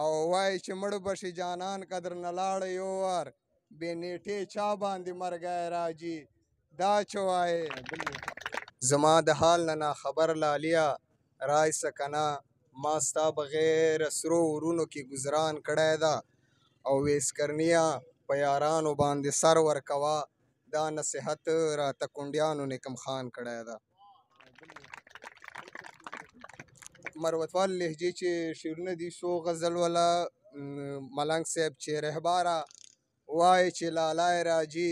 او وای چې مړ بشي جانان قدر نه لاړ یو ور بې نیټې چا باندې مرګی راځي دا چې وایې زما د حال نه خبر لالیا رای سکنا ما ستا بغیر سرو ورونو کې گزران کړی دا او ویس کرنیا په یارانو باندې سر ورکوا دا نصیحت را تکونډیانو نکم خان کړی دا مروتوال لهجې چې شعرونه دي سو غزل ولا ملنګ صاحب چې رهبارا وای چې لالای راجی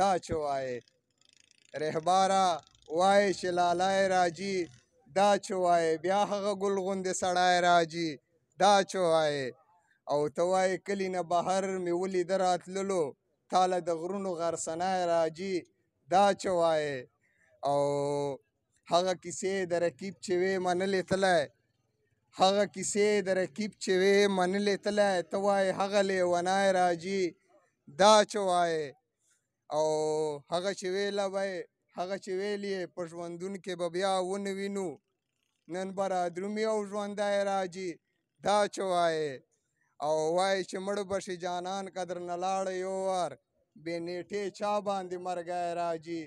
دا چوای رهبارا وای چې لالای راجی دا چوای بیا هغه ګل غوندې سړای راجی دا چوای او ته وای کلی نه بهر می ولید راتللو تاله د غرونو غرسنای راجی دا چوای او هغه کیسې د رکیب چې وې منلې تلای هغه کیسې د رقیب چې وې منلې تله ته وایې هغه لیونای راجي دا چې وایې او هغه چې ویله به هغه چې ویلې په ژوندون کې به بیا ونه وینو نن به رادرومي او ژوندی راجي دا چې وایې او وایې چې مړ به شي جانان قدر نه لاړه یو وار بې نیټې چا باندې مرګی راجي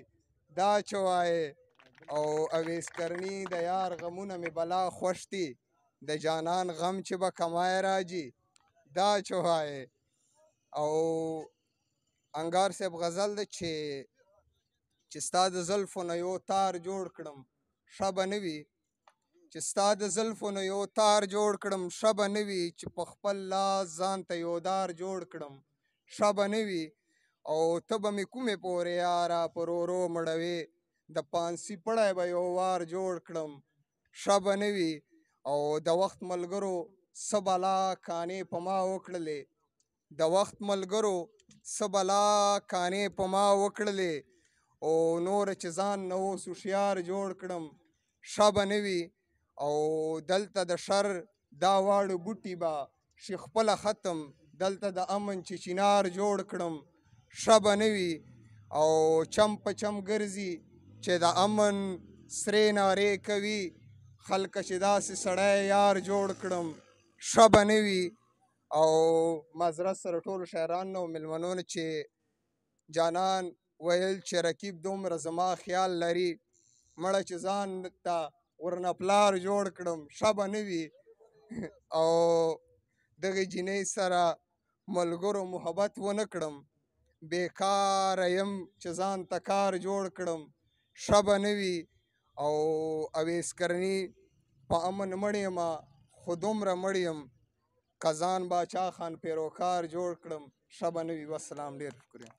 دا چې وایې او اویسکرني د یار غمونه مې بلا خوښ دي د جانان غم چې به کمای راځي دا چوهایې او انګار صاحب غزل ده چې چې ستا د زلفو نه یو تار جوړ کړم ښه به نه وي چې ستا د زلفو نه یو تار جوړ کړم ښه به نه وي چې په خپل لاس ځان ته یو دار جوړ کړم ښه به نه وي او ته به مې کومې پورې یاره په رورو مړوې د پانسي پړی به یو وار جوړ کړم ښه به نه وي او د وخت ملګرو سبلا کانې په ما وکړلې د وخت ملګرو سبلا کانې په ما وکړلې او نور چې ځان نه اوس هوښیار جوړ کړم ښه به نه وي او دلته د شر دا واړه بوټي به شي خپله ختم دلته د امن چې چینار جوړ کړم ښه به نه وي او چم په چم ګرځي چې د امن سرې نارې کوي خلک چې داسې سړی یار جوړ کړم ښه به نه وي او معذرت سره ټولو شاعرانو او ملمنو نه چې جانان ویل چې رقیب دومره زما خیال لري مړه چې ځان ته ورنه پلار جوړ کړم شبه نه وي او دغه جینۍ سره ملګرو محبت ونه کړم بیکاره یم چې ځان ته کار جوړ کړم شبه نه وي او اویس کرنی په امن مړیم خو دومره مړیم قزان باچا خان پیروکار جوړ کړم شبه نوی وسلام ډیر شکریه